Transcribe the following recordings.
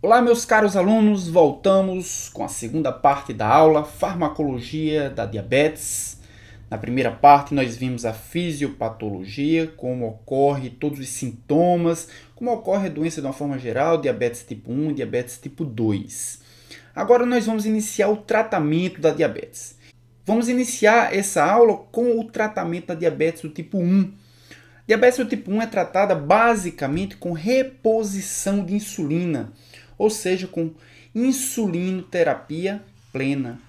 Olá, meus caros alunos, voltamos com a segunda parte da aula Farmacologia da Diabetes. Na primeira parte, nós vimos a fisiopatologia, como ocorre todos os sintomas, como ocorre a doença de uma forma geral, diabetes tipo 1, diabetes tipo 2. Agora, nós vamos iniciar o tratamento da diabetes. Vamos iniciar essa aula com o tratamento da diabetes do tipo 1. Diabetes do tipo 1 é tratada basicamente com reposição de insulina ou seja, com insulinoterapia plena.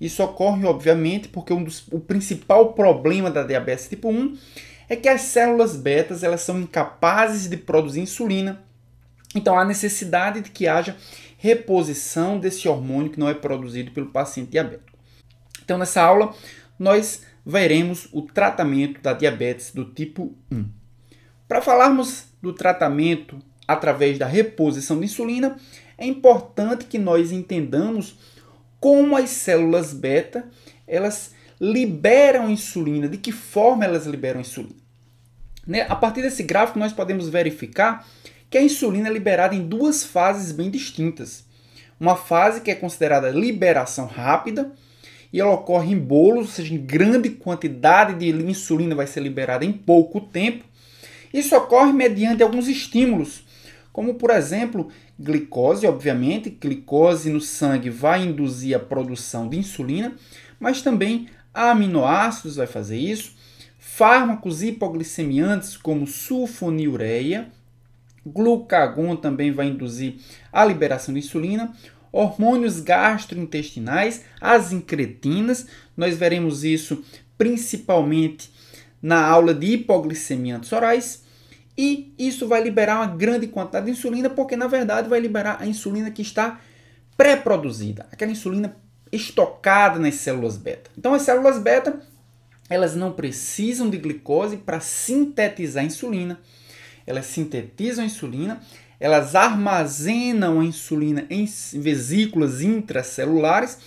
Isso ocorre, obviamente, porque um dos, o principal problema da diabetes tipo 1 é que as células betas elas são incapazes de produzir insulina. Então há necessidade de que haja reposição desse hormônio que não é produzido pelo paciente diabético. Então nessa aula nós veremos o tratamento da diabetes do tipo 1. Para falarmos do tratamento através da reposição de insulina, é importante que nós entendamos como as células beta elas liberam insulina, de que forma elas liberam insulina. Né? A partir desse gráfico, nós podemos verificar que a insulina é liberada em duas fases bem distintas. Uma fase que é considerada liberação rápida, e ela ocorre em bolos, ou seja, em grande quantidade de insulina vai ser liberada em pouco tempo. Isso ocorre mediante alguns estímulos, como por exemplo glicose, obviamente, glicose no sangue vai induzir a produção de insulina, mas também aminoácidos vai fazer isso, fármacos hipoglicemiantes como sulfonilureia, glucagon também vai induzir a liberação de insulina, hormônios gastrointestinais, as incretinas, nós veremos isso principalmente na aula de hipoglicemiantes orais e isso vai liberar uma grande quantidade de insulina, porque na verdade vai liberar a insulina que está pré-produzida, aquela insulina estocada nas células beta. Então as células beta, elas não precisam de glicose para sintetizar insulina. Elas sintetizam insulina, elas armazenam a insulina em vesículas intracelulares,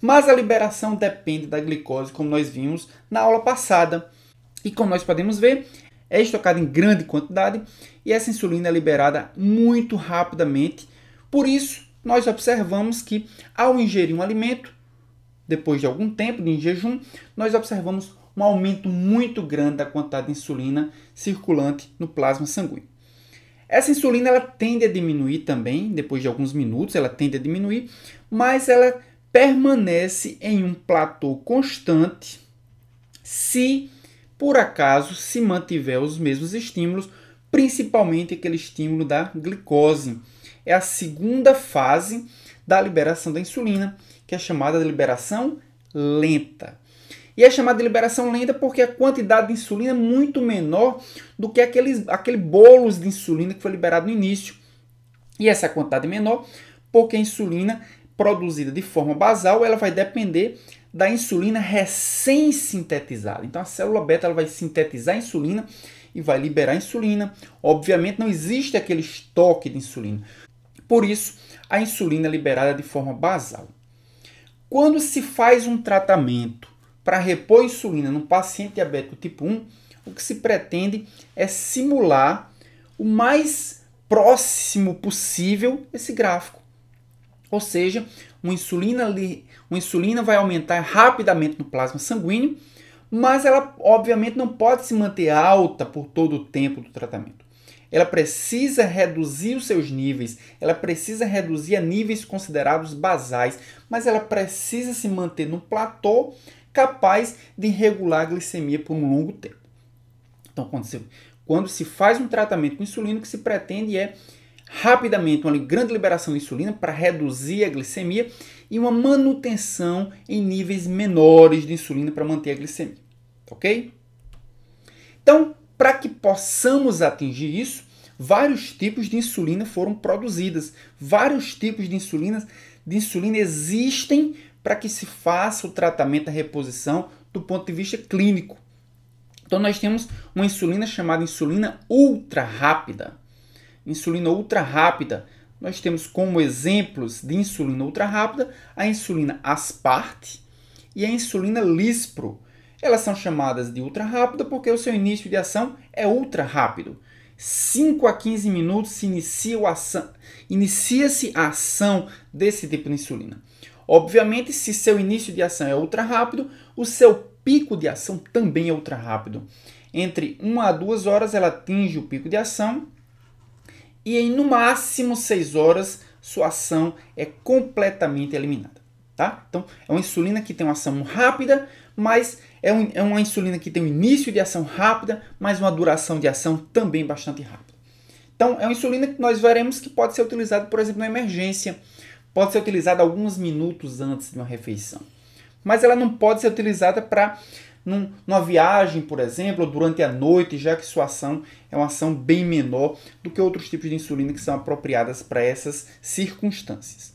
mas a liberação depende da glicose, como nós vimos na aula passada. E como nós podemos ver, é estocada em grande quantidade e essa insulina é liberada muito rapidamente. Por isso, nós observamos que ao ingerir um alimento, depois de algum tempo de jejum, nós observamos um aumento muito grande da quantidade de insulina circulante no plasma sanguíneo. Essa insulina ela tende a diminuir também, depois de alguns minutos ela tende a diminuir, mas ela permanece em um platô constante se por acaso se mantiver os mesmos estímulos, principalmente aquele estímulo da glicose. É a segunda fase da liberação da insulina, que é chamada de liberação lenta. E é chamada de liberação lenta porque a quantidade de insulina é muito menor do que aqueles, aquele bolos de insulina que foi liberado no início. E essa quantidade é menor porque a insulina produzida de forma basal ela vai depender da insulina recém-sintetizada. Então a célula beta ela vai sintetizar a insulina e vai liberar a insulina. Obviamente não existe aquele estoque de insulina. Por isso, a insulina é liberada de forma basal. Quando se faz um tratamento para repor insulina no paciente diabético tipo 1, o que se pretende é simular o mais próximo possível esse gráfico. Ou seja, uma insulina, uma insulina vai aumentar rapidamente no plasma sanguíneo, mas ela obviamente não pode se manter alta por todo o tempo do tratamento. Ela precisa reduzir os seus níveis, ela precisa reduzir a níveis considerados basais, mas ela precisa se manter num platô capaz de regular a glicemia por um longo tempo. Então, quando se, quando se faz um tratamento com insulina, o que se pretende é rapidamente uma grande liberação de insulina para reduzir a glicemia e uma manutenção em níveis menores de insulina para manter a glicemia. Ok? Então, para que possamos atingir isso, vários tipos de insulina foram produzidas. Vários tipos de insulina, de insulina existem para que se faça o tratamento da reposição do ponto de vista clínico. Então, nós temos uma insulina chamada insulina ultra rápida insulina ultra rápida. Nós temos como exemplos de insulina ultra rápida a insulina asparte e a insulina lispro. Elas são chamadas de ultra rápida porque o seu início de ação é ultra rápido. 5 a 15 minutos se inicia ação, inicia-se a ação desse tipo de insulina. Obviamente, se seu início de ação é ultra rápido, o seu pico de ação também é ultra rápido. Entre 1 a 2 horas ela atinge o pico de ação e em no máximo 6 horas sua ação é completamente eliminada. Tá? Então é uma insulina que tem uma ação rápida, mas é, um, é uma insulina que tem um início de ação rápida, mas uma duração de ação também bastante rápida. Então é uma insulina que nós veremos que pode ser utilizada, por exemplo, na emergência, pode ser utilizada alguns minutos antes de uma refeição. Mas ela não pode ser utilizada para num, numa viagem, por exemplo, ou durante a noite, já que sua ação é uma ação bem menor do que outros tipos de insulina que são apropriadas para essas circunstâncias.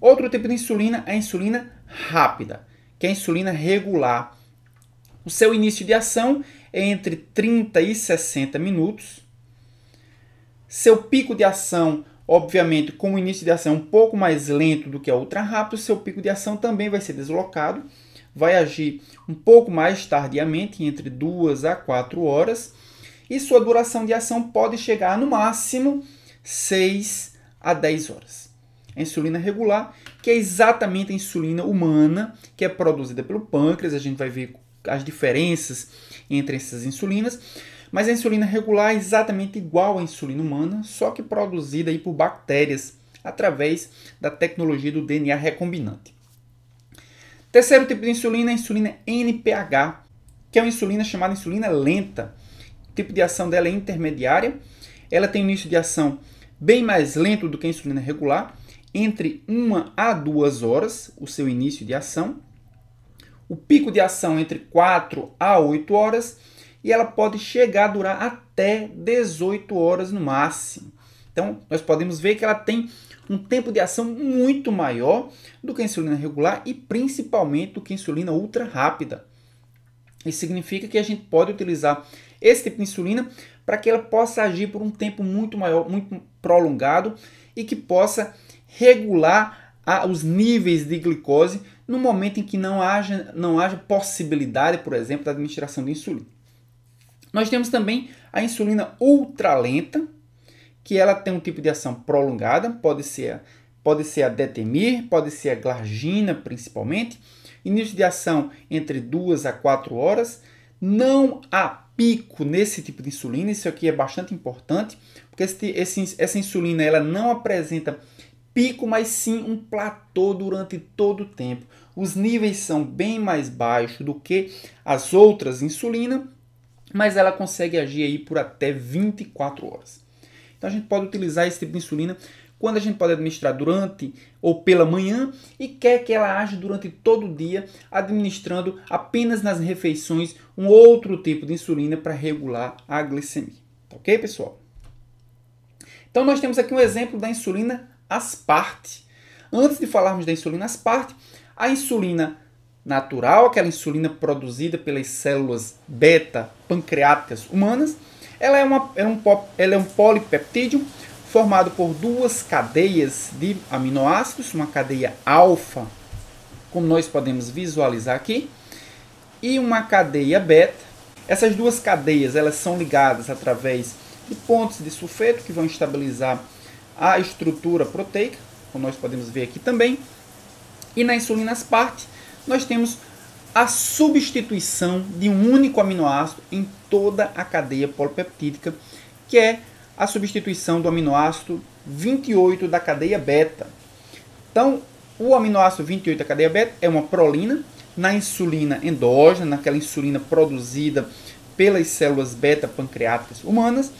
Outro tipo de insulina é a insulina rápida, que é a insulina regular. O seu início de ação é entre 30 e 60 minutos. Seu pico de ação, obviamente, com o início de ação é um pouco mais lento do que a ultra rápida, seu pico de ação também vai ser deslocado vai agir um pouco mais tardiamente, entre 2 a 4 horas, e sua duração de ação pode chegar no máximo 6 a 10 horas. A insulina regular, que é exatamente a insulina humana, que é produzida pelo pâncreas, a gente vai ver as diferenças entre essas insulinas, mas a insulina regular é exatamente igual à insulina humana, só que produzida aí por bactérias através da tecnologia do DNA recombinante. Terceiro tipo de insulina é a insulina NPH, que é uma insulina chamada insulina lenta. O tipo de ação dela é intermediária. Ela tem um início de ação bem mais lento do que a insulina regular, entre 1 a 2 horas, o seu início de ação. O pico de ação é entre 4 a 8 horas e ela pode chegar a durar até 18 horas no máximo. Então, nós podemos ver que ela tem um tempo de ação muito maior do que a insulina regular e principalmente do que a insulina ultra rápida. Isso significa que a gente pode utilizar esse tipo de insulina para que ela possa agir por um tempo muito maior, muito prolongado e que possa regular a, os níveis de glicose no momento em que não haja, não haja possibilidade, por exemplo, da administração de insulina. Nós temos também a insulina ultralenta, que ela tem um tipo de ação prolongada, pode ser, pode ser a detemir, pode ser a glargina principalmente, início de ação entre 2 a 4 horas, não há pico nesse tipo de insulina, isso aqui é bastante importante, porque esse, esse, essa insulina ela não apresenta pico, mas sim um platô durante todo o tempo. Os níveis são bem mais baixos do que as outras insulinas, mas ela consegue agir aí por até 24 horas. Então a gente pode utilizar esse tipo de insulina quando a gente pode administrar durante ou pela manhã e quer que ela age durante todo o dia, administrando apenas nas refeições um outro tipo de insulina para regular a glicemia. Tá ok, pessoal? Então nós temos aqui um exemplo da insulina asparte. Antes de falarmos da insulina asparte, a insulina natural, aquela insulina produzida pelas células beta pancreáticas humanas, ela é, uma, é um, pop, ela é um polipeptídeo formado por duas cadeias de aminoácidos, uma cadeia alfa, como nós podemos visualizar aqui, e uma cadeia beta. Essas duas cadeias elas são ligadas através de pontos de sulfeto que vão estabilizar a estrutura proteica, como nós podemos ver aqui também. E na insulina asparte, nós temos a substituição de um único aminoácido em toda a cadeia polipeptídica, que é a substituição do aminoácido 28 da cadeia beta. Então, o aminoácido 28 da cadeia beta é uma prolina na insulina endógena, naquela insulina produzida pelas células beta pancreáticas humanas,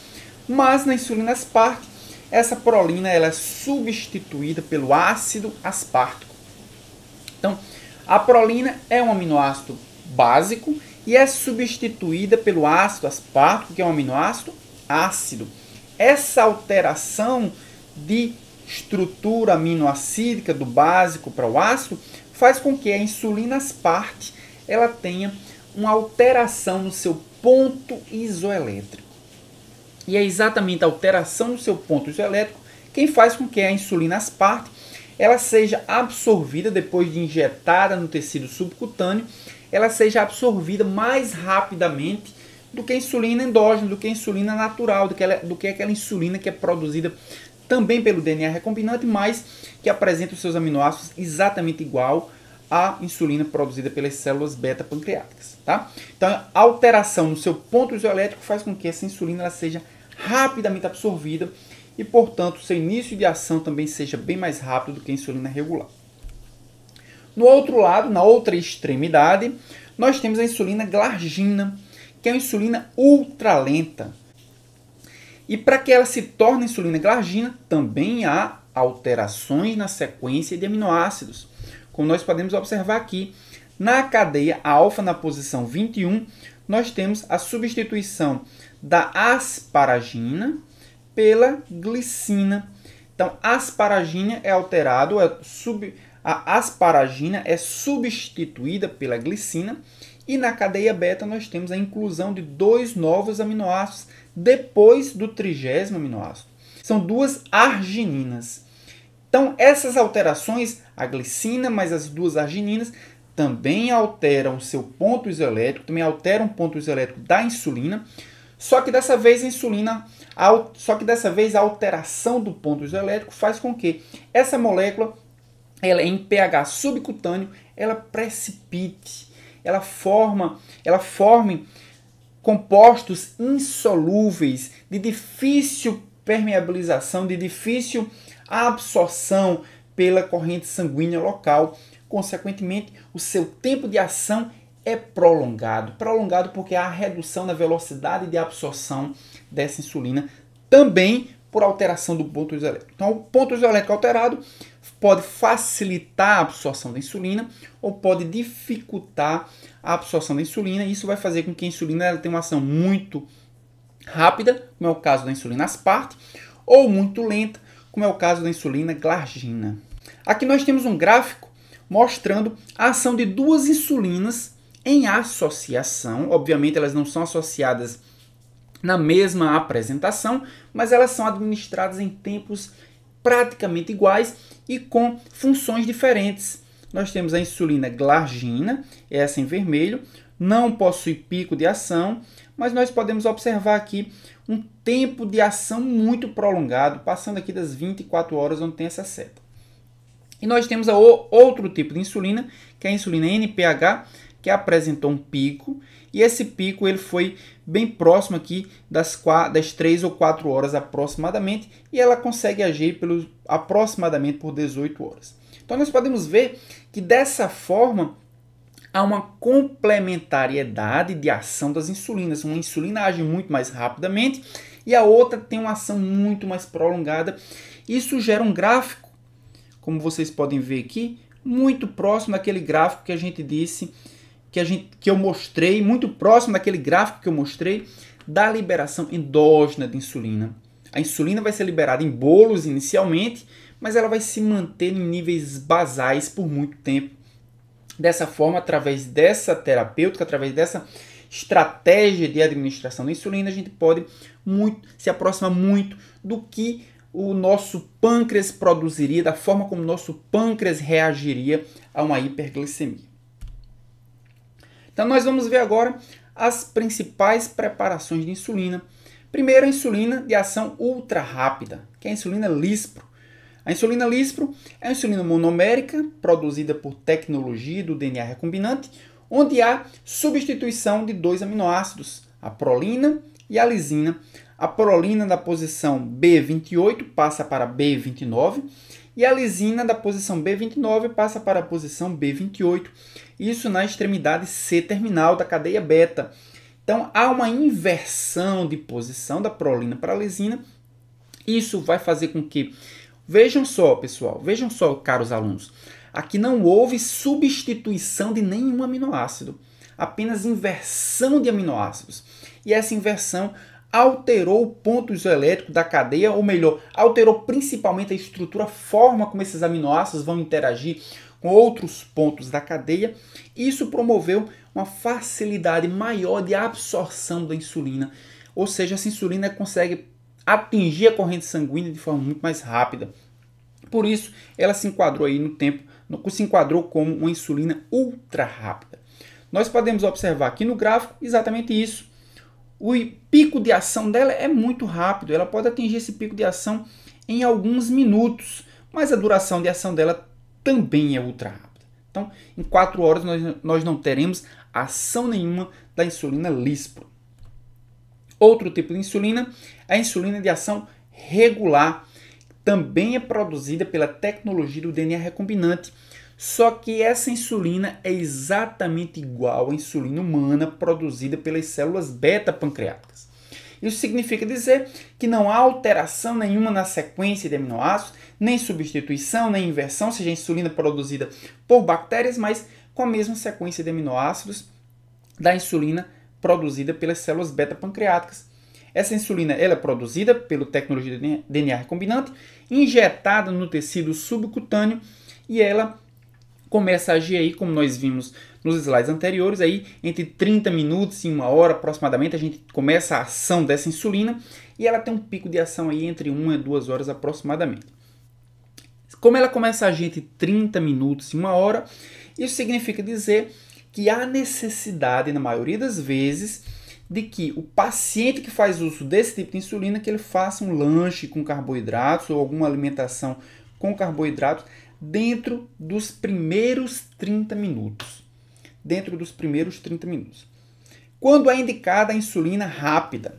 mas na insulina aspartica, essa prolina ela é substituída pelo ácido aspartico. A prolina é um aminoácido básico e é substituída pelo ácido aspartico, que é um aminoácido ácido. Essa alteração de estrutura aminoacídica do básico para o ácido faz com que a insulina asparte ela tenha uma alteração no seu ponto isoelétrico. E é exatamente a alteração no seu ponto isoelétrico quem faz com que a insulina asparte ela seja absorvida depois de injetada no tecido subcutâneo, ela seja absorvida mais rapidamente do que a insulina endógena, do que a insulina natural, do que, ela, do que aquela insulina que é produzida também pelo DNA recombinante, mas que apresenta os seus aminoácidos exatamente igual à insulina produzida pelas células beta pancreáticas, tá? Então, a alteração no seu ponto isoelétrico faz com que essa insulina ela seja rapidamente absorvida e, portanto, seu início de ação também seja bem mais rápido do que a insulina regular. No outro lado, na outra extremidade, nós temos a insulina glargina, que é uma insulina ultralenta. E para que ela se torne insulina glargina, também há alterações na sequência de aminoácidos, como nós podemos observar aqui. Na cadeia alfa, na posição 21, nós temos a substituição da asparagina pela glicina. Então, asparagina é alterado, é sub, a asparagina é substituída pela glicina e na cadeia beta nós temos a inclusão de dois novos aminoácidos depois do trigésimo aminoácido. São duas argininas. Então, essas alterações, a glicina mais as duas argininas, também alteram seu ponto isoelétrico, também alteram o ponto isoelétrico da insulina, só que dessa vez a insulina só que dessa vez a alteração do ponto isoelétrico faz com que essa molécula, ela é em pH subcutâneo, ela precipite, ela forma, ela forme compostos insolúveis de difícil permeabilização, de difícil absorção pela corrente sanguínea local. Consequentemente, o seu tempo de ação é prolongado. Prolongado porque há redução na velocidade de absorção dessa insulina também por alteração do ponto isoelétrico. Então, o ponto isoelétrico alterado pode facilitar a absorção da insulina ou pode dificultar a absorção da insulina. isso vai fazer com que a insulina ela tenha uma ação muito rápida, como é o caso da insulina asparte, ou muito lenta, como é o caso da insulina glargina. Aqui nós temos um gráfico mostrando a ação de duas insulinas em associação. Obviamente, elas não são associadas na mesma apresentação, mas elas são administradas em tempos praticamente iguais e com funções diferentes. Nós temos a insulina glargina, essa é assim em vermelho, não possui pico de ação, mas nós podemos observar aqui um tempo de ação muito prolongado, passando aqui das 24 horas onde tem essa seta. E nós temos outro tipo de insulina, que é a insulina NPH, que apresentou um pico e esse pico ele foi bem próximo aqui das, das 3 ou 4 horas aproximadamente, e ela consegue agir pelo, aproximadamente por 18 horas. Então nós podemos ver que dessa forma há uma complementariedade de ação das insulinas. Uma insulina age muito mais rapidamente e a outra tem uma ação muito mais prolongada. Isso gera um gráfico, como vocês podem ver aqui, muito próximo daquele gráfico que a gente disse que, a gente, que eu mostrei, muito próximo daquele gráfico que eu mostrei, da liberação endógena de insulina. A insulina vai ser liberada em bolos inicialmente, mas ela vai se manter em níveis basais por muito tempo. Dessa forma, através dessa terapêutica, através dessa estratégia de administração da insulina, a gente pode muito, se aproximar muito do que o nosso pâncreas produziria, da forma como o nosso pâncreas reagiria a uma hiperglicemia. Então nós vamos ver agora as principais preparações de insulina. Primeiro, a insulina de ação ultra rápida, que é a insulina Lispro. A insulina Lispro é uma insulina monomérica produzida por tecnologia do DNA recombinante, onde há substituição de dois aminoácidos, a prolina e a lisina. A prolina da posição B28 passa para B29 e a lisina da posição B29 passa para a posição B28, isso na extremidade C terminal da cadeia beta. Então há uma inversão de posição da prolina para a lisina. Isso vai fazer com que vejam só, pessoal, vejam só, caros alunos, aqui não houve substituição de nenhum aminoácido, apenas inversão de aminoácidos. E essa inversão alterou pontos elétricos da cadeia, ou melhor, alterou principalmente a estrutura, a forma como esses aminoácidos vão interagir com outros pontos da cadeia. Isso promoveu uma facilidade maior de absorção da insulina, ou seja, essa insulina consegue atingir a corrente sanguínea de forma muito mais rápida. Por isso, ela se enquadrou aí no tempo, se enquadrou como uma insulina ultra rápida. Nós podemos observar aqui no gráfico exatamente isso o pico de ação dela é muito rápido, ela pode atingir esse pico de ação em alguns minutos, mas a duração de ação dela também é ultra rápida. Então, em 4 horas nós, nós não teremos ação nenhuma da insulina lispro. Outro tipo de insulina é a insulina de ação regular, também é produzida pela tecnologia do DNA recombinante só que essa insulina é exatamente igual à insulina humana produzida pelas células beta-pancreáticas. Isso significa dizer que não há alteração nenhuma na sequência de aminoácidos, nem substituição, nem inversão, seja a insulina produzida por bactérias, mas com a mesma sequência de aminoácidos da insulina produzida pelas células beta-pancreáticas. Essa insulina ela é produzida pela tecnologia de DNA recombinante, injetada no tecido subcutâneo e ela começa a agir aí, como nós vimos nos slides anteriores, aí entre 30 minutos e uma hora aproximadamente, a gente começa a ação dessa insulina e ela tem um pico de ação aí entre 1 e 2 horas aproximadamente. Como ela começa a agir entre 30 minutos e uma hora, isso significa dizer que há necessidade, na maioria das vezes, de que o paciente que faz uso desse tipo de insulina, que ele faça um lanche com carboidratos ou alguma alimentação com carboidratos dentro dos primeiros 30 minutos. Dentro dos primeiros 30 minutos. Quando é indicada a insulina rápida.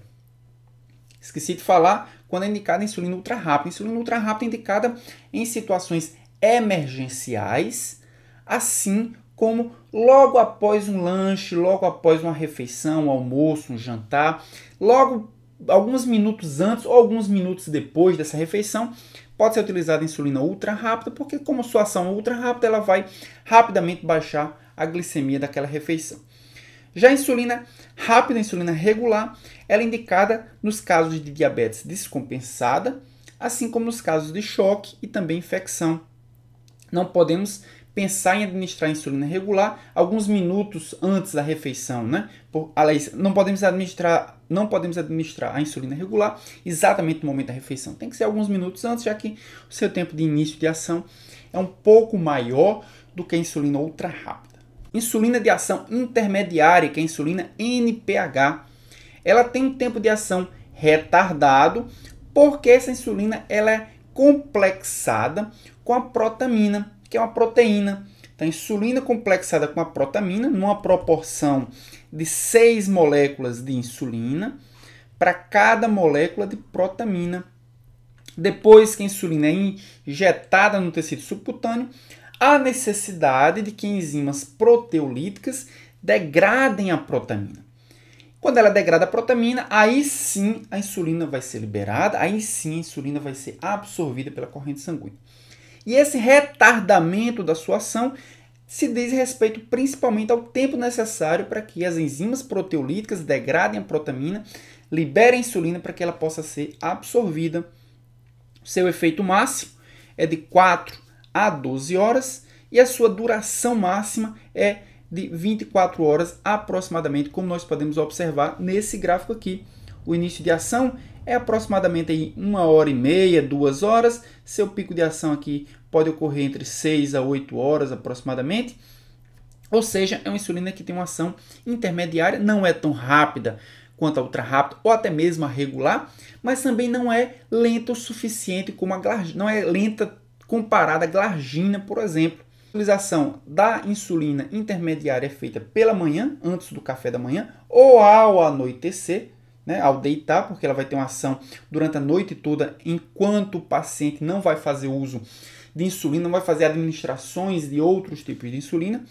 Esqueci de falar, quando é indicada a insulina ultra rápida. Insulina ultra rápida é indicada em situações emergenciais, assim como logo após um lanche, logo após uma refeição, um almoço, um jantar, logo alguns minutos antes ou alguns minutos depois dessa refeição, Pode ser utilizada insulina ultra rápida, porque como sua ação é ultra rápida, ela vai rapidamente baixar a glicemia daquela refeição. Já a insulina rápida, a insulina regular, ela é indicada nos casos de diabetes descompensada, assim como nos casos de choque e também infecção. Não podemos pensar em administrar insulina regular alguns minutos antes da refeição, né? Por, aliás, não podemos administrar não podemos administrar a insulina regular exatamente no momento da refeição. Tem que ser alguns minutos antes, já que o seu tempo de início de ação é um pouco maior do que a insulina ultra rápida. Insulina de ação intermediária, que é a insulina NPH, ela tem um tempo de ação retardado, porque essa insulina ela é complexada com a protamina que é uma proteína. Então, insulina complexada com a protamina, numa proporção de 6 moléculas de insulina para cada molécula de protamina. Depois que a insulina é injetada no tecido subcutâneo, há necessidade de que enzimas proteolíticas degradem a protamina. Quando ela degrada a protamina, aí sim a insulina vai ser liberada, aí sim a insulina vai ser absorvida pela corrente sanguínea. E esse retardamento da sua ação se diz respeito principalmente ao tempo necessário para que as enzimas proteolíticas degradem a protamina, liberem a insulina para que ela possa ser absorvida. Seu efeito máximo é de 4 a 12 horas e a sua duração máxima é de 24 horas aproximadamente, como nós podemos observar nesse gráfico aqui. O início de ação é aproximadamente aí uma hora e meia, duas horas. Seu pico de ação aqui pode ocorrer entre 6 a 8 horas aproximadamente. Ou seja, é uma insulina que tem uma ação intermediária, não é tão rápida quanto a ultra rápida ou até mesmo a regular, mas também não é lenta o suficiente como a glargina, não é lenta comparada à glargina, por exemplo. A utilização da insulina intermediária é feita pela manhã, antes do café da manhã, ou ao anoitecer, né, ao deitar, porque ela vai ter uma ação durante a noite toda, enquanto o paciente não vai fazer uso de insulina, vai fazer administrações de outros tipos de insulina.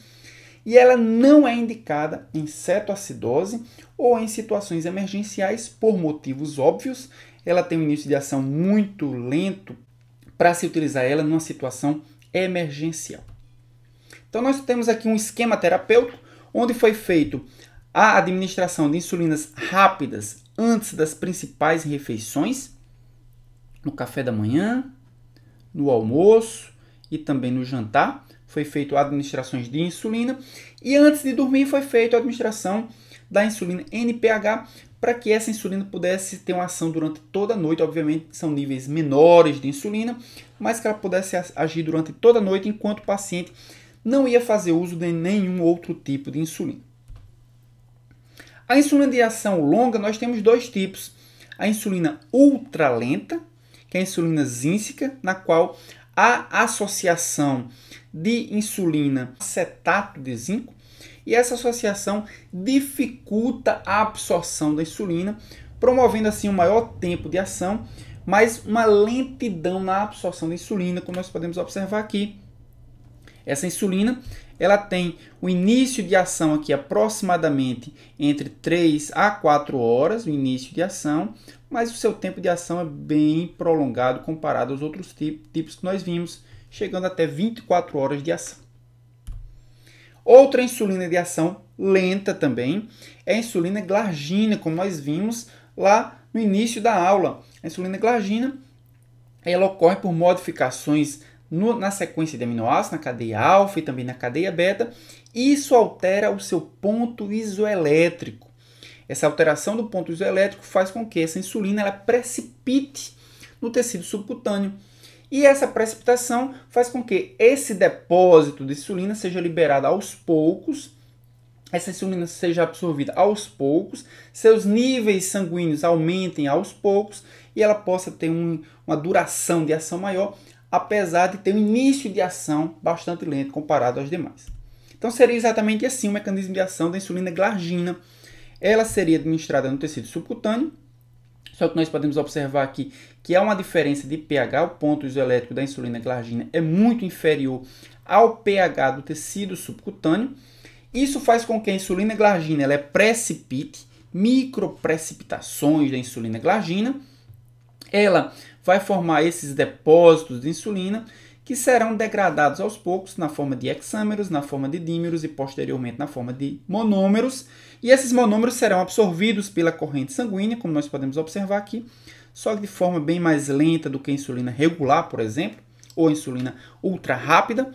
E ela não é indicada em cetoacidose ou em situações emergenciais por motivos óbvios. Ela tem um início de ação muito lento para se utilizar ela numa situação emergencial. Então nós temos aqui um esquema terapêutico onde foi feito a administração de insulinas rápidas antes das principais refeições, no café da manhã, no almoço e também no jantar. Foi feito administrações de insulina e antes de dormir foi feita a administração da insulina NPH para que essa insulina pudesse ter uma ação durante toda a noite. Obviamente, são níveis menores de insulina, mas que ela pudesse agir durante toda a noite enquanto o paciente não ia fazer uso de nenhum outro tipo de insulina. A insulina de ação longa, nós temos dois tipos. A insulina ultralenta, que é a insulina zínsica, na qual há associação de insulina acetato de zinco e essa associação dificulta a absorção da insulina, promovendo assim um maior tempo de ação, mas uma lentidão na absorção da insulina, como nós podemos observar aqui. Essa insulina, ela tem o início de ação aqui aproximadamente entre 3 a 4 horas, o início de ação, mas o seu tempo de ação é bem prolongado comparado aos outros tipos que nós vimos, chegando até 24 horas de ação. Outra insulina de ação lenta também é a insulina glargina, como nós vimos lá no início da aula. A insulina glargina ela ocorre por modificações no, na sequência de aminoácidos, na cadeia alfa e também na cadeia beta. Isso altera o seu ponto isoelétrico. Essa alteração do ponto isoelétrico faz com que essa insulina ela precipite no tecido subcutâneo. E essa precipitação faz com que esse depósito de insulina seja liberado aos poucos, essa insulina seja absorvida aos poucos, seus níveis sanguíneos aumentem aos poucos e ela possa ter um, uma duração de ação maior, apesar de ter um início de ação bastante lento comparado aos demais. Então seria exatamente assim o mecanismo de ação da insulina glargina ela seria administrada no tecido subcutâneo, só que nós podemos observar aqui que há uma diferença de pH, o ponto isoelétrico da insulina glargina é muito inferior ao pH do tecido subcutâneo. Isso faz com que a insulina glargina ela é precipite microprecipitações da insulina glargina. Ela vai formar esses depósitos de insulina que serão degradados aos poucos na forma de hexâmeros, na forma de dímeros e posteriormente na forma de monômeros. E esses monômeros serão absorvidos pela corrente sanguínea, como nós podemos observar aqui, só que de forma bem mais lenta do que a insulina regular, por exemplo, ou insulina ultra rápida.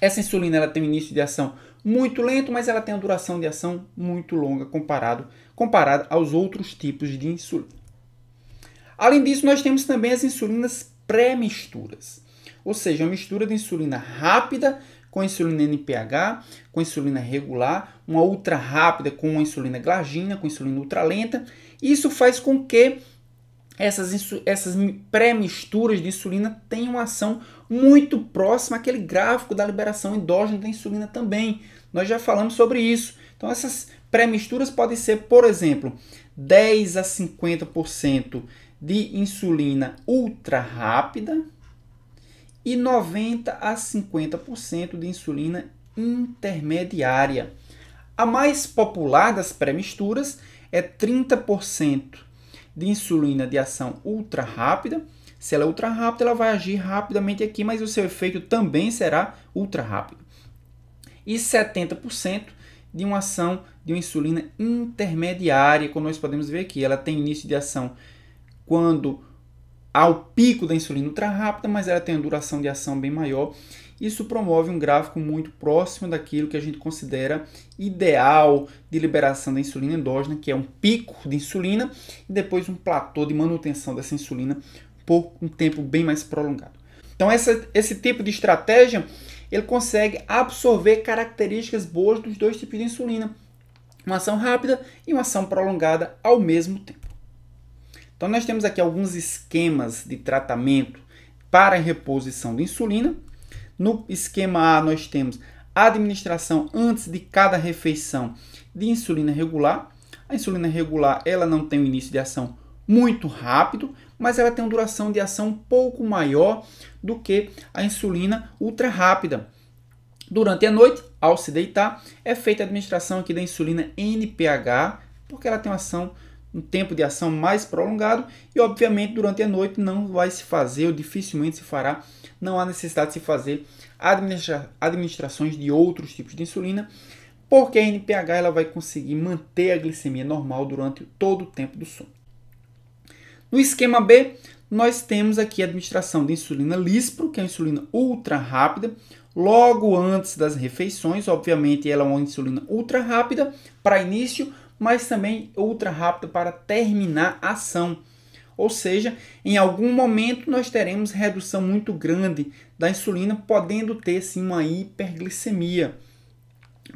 Essa insulina ela tem um início de ação muito lento, mas ela tem uma duração de ação muito longa comparado, comparada aos outros tipos de insulina. Além disso, nós temos também as insulinas pré-misturas ou seja, uma mistura de insulina rápida com insulina NPH, com insulina regular, uma ultra rápida com uma insulina glargina, com insulina ultralenta. Isso faz com que essas, essas pré-misturas de insulina tenham uma ação muito próxima àquele gráfico da liberação endógena da insulina também. Nós já falamos sobre isso. Então, essas pré-misturas podem ser, por exemplo, 10 a 50% de insulina ultra rápida, e 90 a 50% de insulina intermediária. A mais popular das pré-misturas é 30% de insulina de ação ultra rápida. Se ela é ultra rápida, ela vai agir rapidamente aqui, mas o seu efeito também será ultra rápido. E 70% de uma ação de uma insulina intermediária, como nós podemos ver aqui. Ela tem início de ação quando ao pico da insulina ultra rápida, mas ela tem uma duração de ação bem maior. Isso promove um gráfico muito próximo daquilo que a gente considera ideal de liberação da insulina endógena, que é um pico de insulina e depois um platô de manutenção dessa insulina por um tempo bem mais prolongado. Então essa, esse tipo de estratégia ele consegue absorver características boas dos dois tipos de insulina, uma ação rápida e uma ação prolongada ao mesmo tempo. Então, nós temos aqui alguns esquemas de tratamento para a reposição de insulina. No esquema A, nós temos a administração antes de cada refeição de insulina regular. A insulina regular ela não tem um início de ação muito rápido, mas ela tem uma duração de ação um pouco maior do que a insulina ultra rápida. Durante a noite, ao se deitar, é feita a administração aqui da insulina NPH, porque ela tem uma ação um tempo de ação mais prolongado e, obviamente, durante a noite não vai se fazer ou dificilmente se fará, não há necessidade de se fazer administra administrações de outros tipos de insulina, porque a NPH ela vai conseguir manter a glicemia normal durante todo o tempo do sono. No esquema B, nós temos aqui a administração de insulina lispro, que é uma insulina ultra rápida, logo antes das refeições. Obviamente, ela é uma insulina ultra rápida para início, mas também ultra rápido para terminar a ação. Ou seja, em algum momento nós teremos redução muito grande da insulina, podendo ter sim uma hiperglicemia.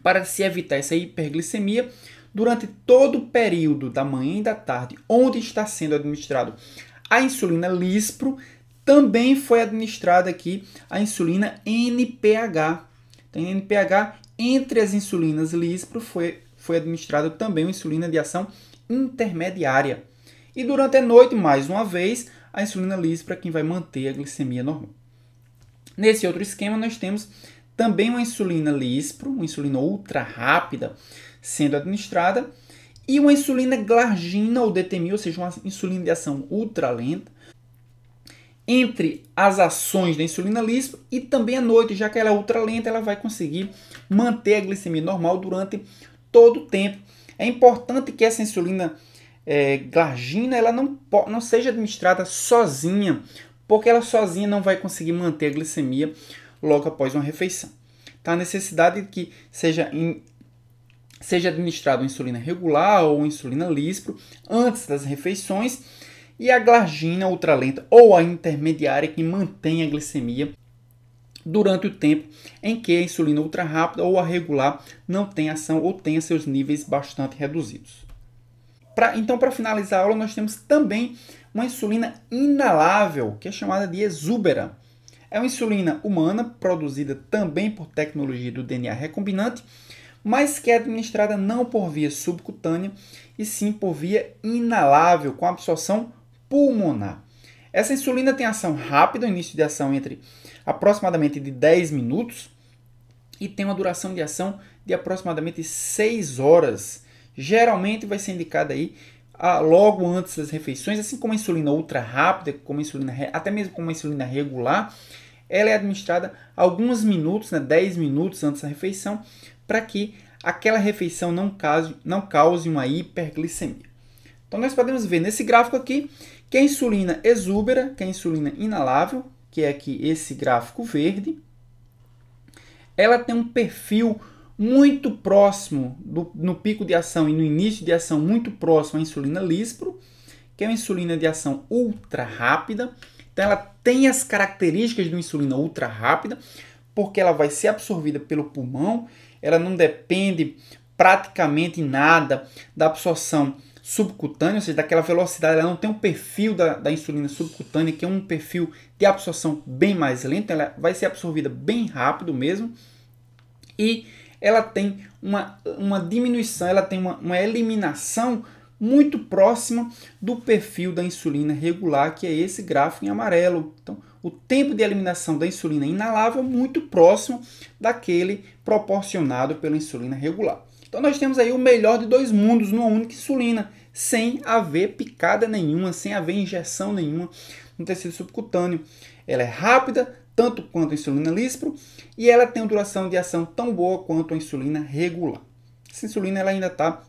Para se evitar essa hiperglicemia, durante todo o período da manhã e da tarde, onde está sendo administrado a insulina lispro, também foi administrada aqui a insulina NPH. Então, NPH entre as insulinas lispro foi foi administrada também uma insulina de ação intermediária. E durante a noite, mais uma vez, a insulina lisa para quem vai manter a glicemia normal. Nesse outro esquema, nós temos também uma insulina lispro, uma insulina ultra rápida sendo administrada, e uma insulina glargina ou DTMI, ou seja, uma insulina de ação ultra lenta, entre as ações da insulina lispro e também à noite, já que ela é ultra lenta, ela vai conseguir manter a glicemia normal durante todo o tempo. É importante que essa insulina é, glargina ela não, não seja administrada sozinha, porque ela sozinha não vai conseguir manter a glicemia logo após uma refeição. Tá? A necessidade de que seja, in, seja administrada insulina regular ou insulina líspro antes das refeições e a glargina ultralenta ou a intermediária que mantém a glicemia durante o tempo em que a insulina ultra rápida ou a regular não tem ação ou tenha seus níveis bastante reduzidos. Pra, então, para finalizar a aula, nós temos também uma insulina inalável, que é chamada de exúbera. É uma insulina humana, produzida também por tecnologia do DNA recombinante, mas que é administrada não por via subcutânea, e sim por via inalável, com absorção pulmonar. Essa insulina tem ação rápida, início de ação entre aproximadamente de 10 minutos e tem uma duração de ação de aproximadamente 6 horas. Geralmente vai ser indicada aí a, ah, logo antes das refeições, assim como a insulina ultra rápida, como a insulina, até mesmo como a insulina regular, ela é administrada alguns minutos, né, 10 minutos antes da refeição, para que aquela refeição não cause, não cause uma hiperglicemia. Então nós podemos ver nesse gráfico aqui que a insulina exúbera, que é a insulina inalável, que é aqui esse gráfico verde, ela tem um perfil muito próximo do, no pico de ação e no início de ação muito próximo à insulina Lispro, que é uma insulina de ação ultra rápida. Então ela tem as características de uma insulina ultra rápida, porque ela vai ser absorvida pelo pulmão, ela não depende praticamente nada da absorção subcutânea, ou seja, daquela velocidade, ela não tem um perfil da, da insulina subcutânea, que é um perfil de absorção bem mais lento, ela vai ser absorvida bem rápido mesmo, e ela tem uma, uma diminuição, ela tem uma, uma eliminação muito próxima do perfil da insulina regular, que é esse gráfico em amarelo. Então, o tempo de eliminação da insulina inalável é muito próximo daquele proporcionado pela insulina regular. Então nós temos aí o melhor de dois mundos numa única insulina, sem haver picada nenhuma, sem haver injeção nenhuma no tecido subcutâneo. Ela é rápida, tanto quanto a insulina lispro, e ela tem uma duração de ação tão boa quanto a insulina regular. Essa insulina ela ainda está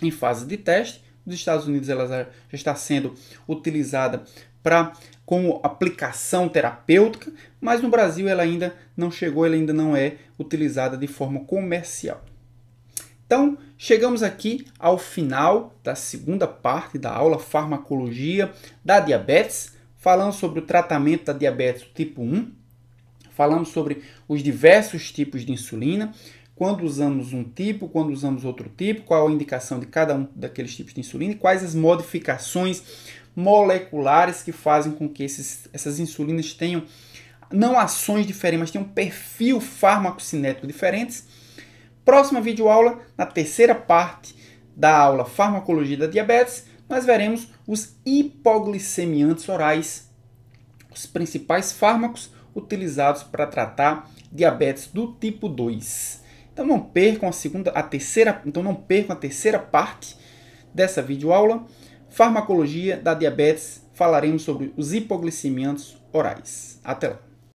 em fase de teste. Nos Estados Unidos ela já está sendo utilizada para como aplicação terapêutica, mas no Brasil ela ainda não chegou, ela ainda não é utilizada de forma comercial. Então, chegamos aqui ao final da segunda parte da aula Farmacologia da Diabetes, falando sobre o tratamento da diabetes tipo 1, falamos sobre os diversos tipos de insulina, quando usamos um tipo, quando usamos outro tipo, qual a indicação de cada um daqueles tipos de insulina e quais as modificações moleculares que fazem com que esses, essas insulinas tenham não ações diferentes, mas tenham um perfil farmacocinético diferentes próxima videoaula, na terceira parte da aula Farmacologia da Diabetes, nós veremos os hipoglicemiantes orais, os principais fármacos utilizados para tratar diabetes do tipo 2. Então não percam a segunda, a terceira, então não percam a terceira parte dessa videoaula, Farmacologia da Diabetes, falaremos sobre os hipoglicemiantes orais. Até lá.